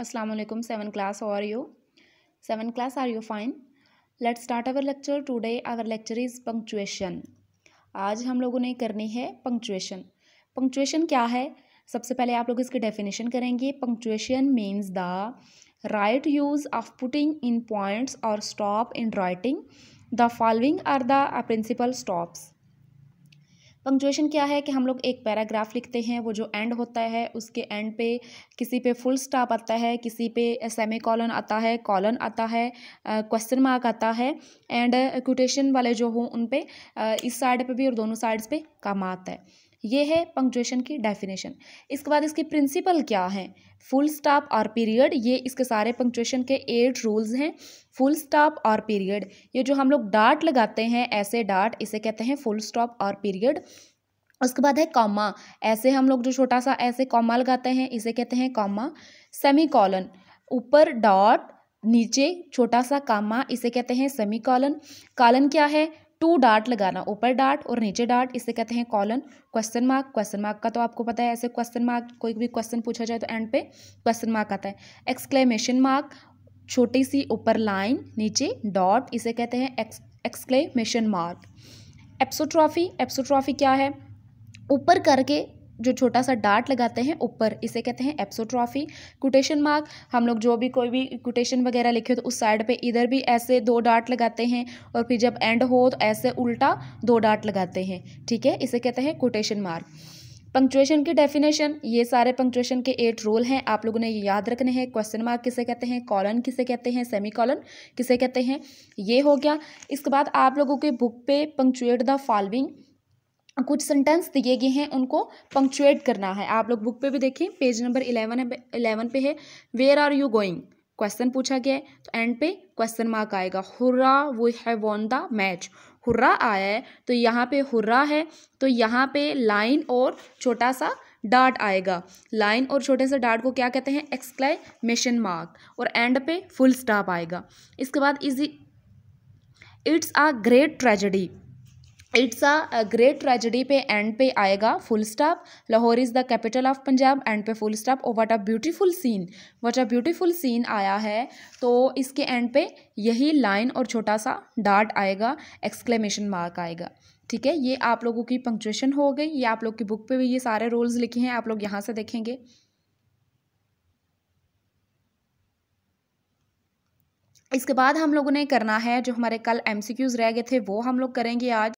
Aslam seven class और you seven class are you fine let start our lecture today our lecture is punctuation आज हम लोगों ने करनी है पंक्चुएशन पंक्चुएशन क्या है सबसे पहले आप लोग इसकी डेफिनेशन करेंगे punctuation means the right use of putting in points और stop in writing the following are the principal stops punctuation क्या है कि हम लोग एक पैराग्राफ लिखते हैं वो जो एंड होता है उसके एंड पे किसी पे फुल स्टॉप आता है किसी पे सेमी कॉलन आता है कॉलन आता है क्वेश्चन मार्क आता है एंड कोटेशन वाले जो हों उन पे इस साइड पे भी और दोनों साइड्स पे काम आता है ये है पंक्चुएशन की डेफिनेशन इसके बाद इसके प्रिंसिपल क्या हैं फुल स्टॉप और पीरियड ये इसके सारे पंक्चुएशन के एट रूल्स हैं फुल स्टॉप और पीरियड ये जो हम लोग डाट लगाते हैं ऐसे डाट इसे कहते हैं फुल स्टॉप और पीरियड उसके बाद है कॉमा ऐसे हम लोग जो छोटा सा ऐसे कॉमा लगाते हैं इसे कहते हैं कॉमा सेमी कॉलन ऊपर डॉट नीचे छोटा सा कामा इसे कहते हैं सेमी कॉलन कॉलन क्या है टू डार्ट लगाना ऊपर डार्ट और नीचे डार्ट इसे कहते हैं colon question mark question mark का तो आपको पता है ऐसे क्वेश्चन मार्क कोई भी क्वेश्चन पूछा जाए तो एंड पे क्वेश्चन मार्क आता है एक्सक्लेमेशन मार्क छोटी सी ऊपर लाइन नीचे डॉट इसे कहते हैं एक्सक्लेमेशन मार्क एप्सोट्रॉफी एप्सोट्रॉफी क्या है ऊपर करके जो छोटा सा डार्ट लगाते हैं ऊपर इसे कहते हैं एप्सोट्रॉफी कोटेशन मार्क हम लोग जो भी कोई भी कोटेशन वगैरह लिखे तो उस साइड पे इधर भी ऐसे दो डार्ट लगाते हैं और फिर जब एंड हो तो ऐसे उल्टा दो डार्ट लगाते हैं ठीक है इसे कहते हैं कोटेशन मार्क पंक्चुएशन की डेफिनेशन ये सारे पंक्चुएशन के एट रोल हैं आप लोगों ने ये याद रखने हैं क्वेश्चन मार्क किसे कहते हैं कॉलन किसे कहते हैं सेमी कॉलन किसे कहते हैं ये हो गया इसके बाद आप लोगों के बुक पे पंक्चुएट द फॉलोइंग कुछ सेंटेंस दिए गए हैं उनको पंक्चुएट करना है आप लोग बुक पे भी देखें पेज नंबर इलेवन है इलेवन पे है where are you going question पूछा गया है तो एंड पे क्वेश्चन मार्क आएगा हुर्रा वो have won the match hurrah आया है तो यहाँ पे हुर्रा है तो यहाँ पे लाइन और छोटा सा डाट आएगा लाइन और छोटे से डाट को क्या कहते हैं एक्सक्लेमेशन मार्क और एंड पे फुल स्टॉप आएगा इसके बाद easy it's a great tragedy it's a great tragedy पे एंड पे आएगा full stop Lahore is the capital of Punjab end पे फुल स्टॉप और what a beautiful scene what a beautiful scene आया है तो इसके एंड पे यही लाइन और छोटा सा डार्ट आएगा एक्सक्लेमेशन मार्क आएगा ठीक है ये आप लोगों की पंक्चुएशन हो गई ये आप लोग की बुक पे भी ये सारे रोल्स लिखे हैं आप लोग यहाँ से देखेंगे इसके बाद हम लोगों ने करना है जो हमारे कल एमसीक्यूज़ रह गए थे वो हम लोग करेंगे आज